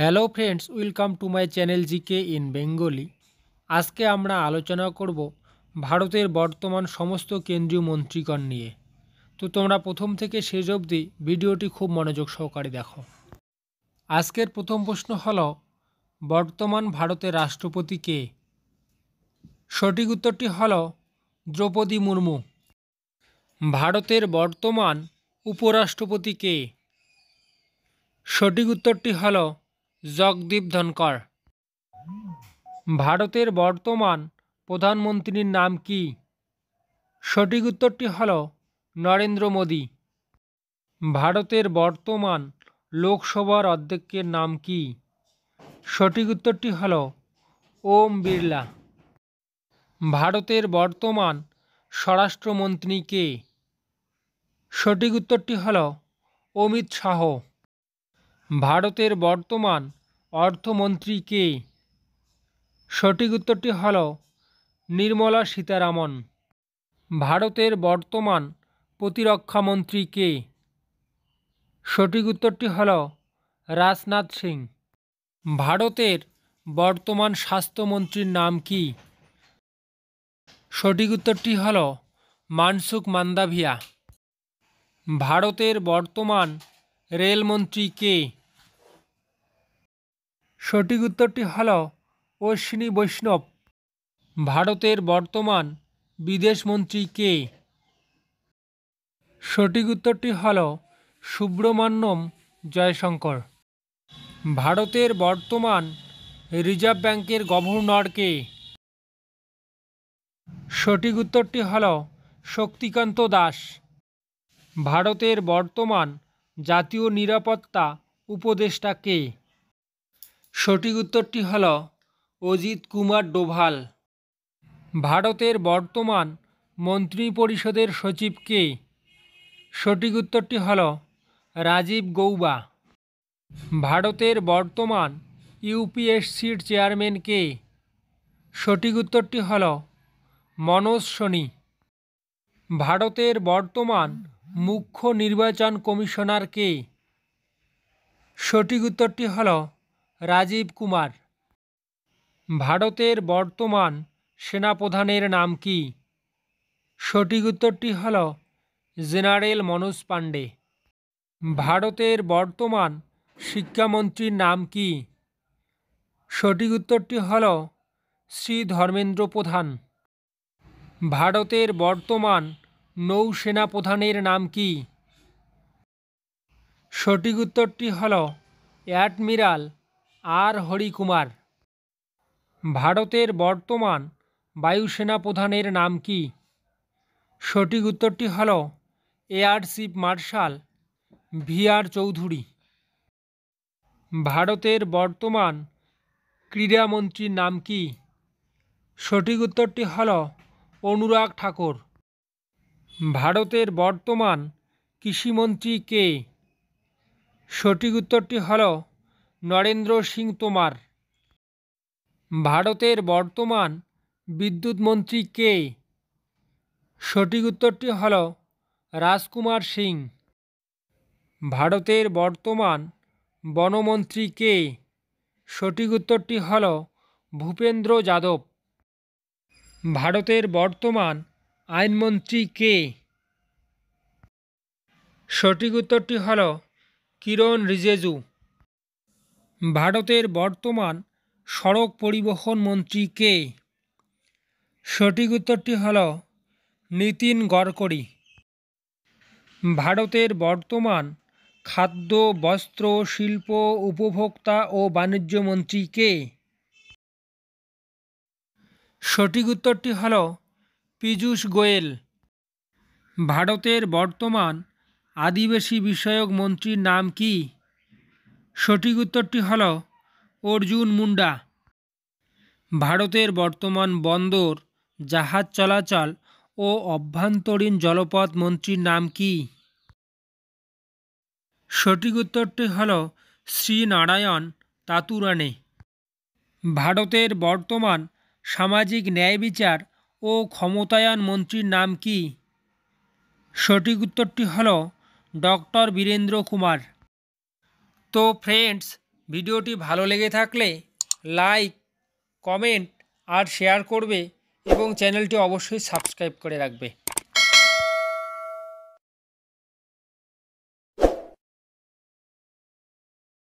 hello friends welcome to my channel GK in Bengali আজকে আমরা আলোচনা করব ভারতের বর্তমান সমস্ত কেন্দ্রীয় মন্ত্রীগণ নিয়ে তো তোমরা প্রথম থেকে শেষ অবধি ভিডিওটি খুব মনোযোগ সহকারে দেখো আজকের প্রথম প্রশ্ন হল বর্তমান ভারতের রাষ্ট্রপতি কে সঠিক উত্তরটি হল দ্রৌপদী মুর্মু ভারতের বর্তমান উপরাষ্ট্রপতি কে সঠিক উত্তরটি হলো জগদীপ ধনকর ভারতের বর্তমান প্রধানমন্ত্রীর নাম কি সঠিক উত্তরটি হল নরেন্দ্র মোদী ভারতের বর্তমান লোকসভার অধ্যক্ষের নাম কি সঠিক উত্তরটি হল ওম বিড়লা ভারতের বর্তমান স্বরাষ্ট্রমন্ত্রী কে সঠিক উত্তরটি হল অমিত শাহ ভারতের বর্তমান অর্থমন্ত্রী কে সঠিক উত্তরটি হল নির্মলা সীতারামন ভারতের বর্তমান মন্ত্রী কে সঠিক উত্তরটি হল রাজনাথ সিং ভারতের বর্তমান স্বাস্থ্যমন্ত্রীর নাম কি সঠিক উত্তরটি হল মানসুখ মান্দাভিয়া ভারতের বর্তমান রেলমন্ত্রী কে সঠিক উত্তরটি হল অশ্বিনী বৈষ্ণব ভারতের বর্তমান বিদেশমন্ত্রী কে সঠিক উত্তরটি হল সুব্রমান্যম জয়শঙ্কর ভারতের বর্তমান রিজার্ভ ব্যাংকের গভর্নর কে সঠিক উত্তরটি হল শক্তিকান্ত দাস ভারতের বর্তমান জাতীয় নিরাপত্তা উপদেষ্টা কে সঠিক উত্তরটি হল অজিত কুমার ডোভাল ভারতের বর্তমান মন্ত্রিপরিষদের সচিব কে সঠিক উত্তরটি হল রাজীব গৌবা ভারতের বর্তমান ইউপিএসসির চেয়ারম্যান কে সঠিক উত্তরটি হল মনোজ সনি ভারতের বর্তমান মুখ্য নির্বাচন কমিশনার কে সঠিক উত্তরটি হলো রাজীব কুমার ভারতের বর্তমান সেনাপ্রধানের নাম কি সঠিক উত্তরটি হল জেনারেল মনোজ পাণ্ডে ভারতের বর্তমান শিক্ষামন্ত্রীর নাম কি সঠিক উত্তরটি হল শ্রী ধর্মেন্দ্র প্রধান ভারতের বর্তমান নৌসেনা প্রধানের নাম কি সঠিক উত্তরটি হল অ্যাডমিরাল আর হরিকুমার ভারতের বর্তমান বায়ুসেনা প্রধানের নাম কি সঠিক উত্তরটি হল air chief marshal V R Chaudhuri ভারতের বর্তমান ক্রীড়ামন্ত্রীর নাম কি সঠিক উত্তরটি হল অনুরাগ ঠাকুর ভারতের বর্তমান কৃষিমন্ত্রী কে সঠিক উত্তরটি হল নরেন্দ্র সিং তোমার ভারতের বর্তমান বিদ্যুৎ মন্ত্রী কে সঠিক উত্তরটি হল রাজকুমার সিং ভারতের বর্তমান বনমন্ত্রী কে সঠিক উত্তরটি হল ভূপেন্দ্র যাদব ভারতের বর্তমান আইনমন্ত্রী কে সঠিক উত্তরটি হল কিরণ রিজেজু ভারতের বর্তমান সড়ক পরিবহন মন্ত্রী কে সঠিক উত্তরটি হল নীতিন গড়করি ভারতের বর্তমান খাদ্য বস্ত্র শিল্প উপভোক্তা ও বাণিজ্য মন্ত্রী কে সঠিক উত্তরটি হল পীযূষ গোয়েল ভারতের বর্তমান আদিবাসী বিষয়ক মন্ত্রীর নাম কী সঠিক উত্তরটি হল অর্জুন মুন্ডা ভারতের বর্তমান বন্দর জাহাজ চলাচল ও অভ্যন্তরীণ জলপথ মন্ত্রীর নাম কি সঠিক উত্তরটি হল শ্রীনারায়ণ তাতুরানে ভারতের বর্তমান সামাজিক ন্যায় বিচার ও ক্ষমতায়ন মন্ত্রীর নাম কি সঠিক উত্তরটি হল ডক্টর বীরেন্দ্র কুমার তো ফ্রেন্ডস ভিডিওটি ভালো লেগে থাকলে লাইক কমেন্ট আর শেয়ার করবে এবং চ্যানেলটি অবশ্যই সাবস্ক্রাইব করে রাখবে